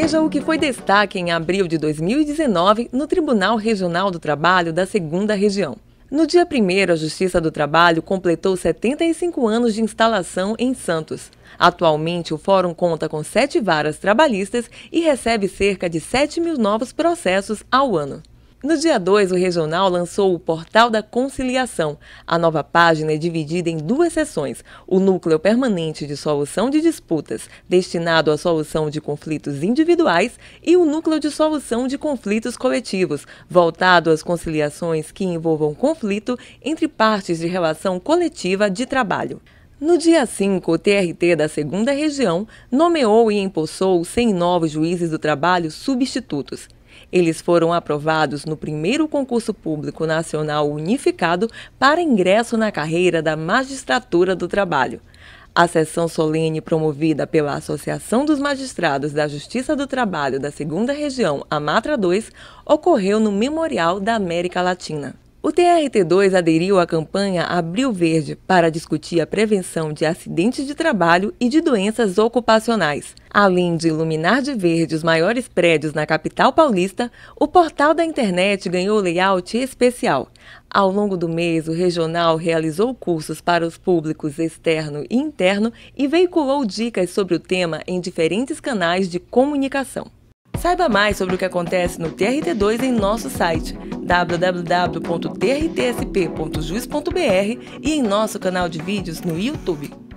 Veja o que foi destaque em abril de 2019 no Tribunal Regional do Trabalho da 2 Região. No dia 1, a Justiça do Trabalho completou 75 anos de instalação em Santos. Atualmente, o Fórum conta com sete varas trabalhistas e recebe cerca de 7 mil novos processos ao ano. No dia 2, o Regional lançou o Portal da Conciliação. A nova página é dividida em duas seções: o Núcleo Permanente de Solução de Disputas, destinado à solução de conflitos individuais, e o Núcleo de Solução de Conflitos Coletivos, voltado às conciliações que envolvam conflito entre partes de relação coletiva de trabalho. No dia 5, o TRT da 2 Região nomeou e empossou 100 novos juízes do trabalho substitutos. Eles foram aprovados no primeiro concurso público nacional unificado para ingresso na carreira da Magistratura do Trabalho. A sessão solene promovida pela Associação dos Magistrados da Justiça do Trabalho da 2 Região, Amatra 2, ocorreu no Memorial da América Latina. O TRT2 aderiu à campanha Abril Verde para discutir a prevenção de acidentes de trabalho e de doenças ocupacionais. Além de iluminar de verde os maiores prédios na capital paulista, o portal da internet ganhou layout especial. Ao longo do mês, o regional realizou cursos para os públicos externo e interno e veiculou dicas sobre o tema em diferentes canais de comunicação. Saiba mais sobre o que acontece no TRT2 em nosso site www.trtsp.jus.br e em nosso canal de vídeos no YouTube.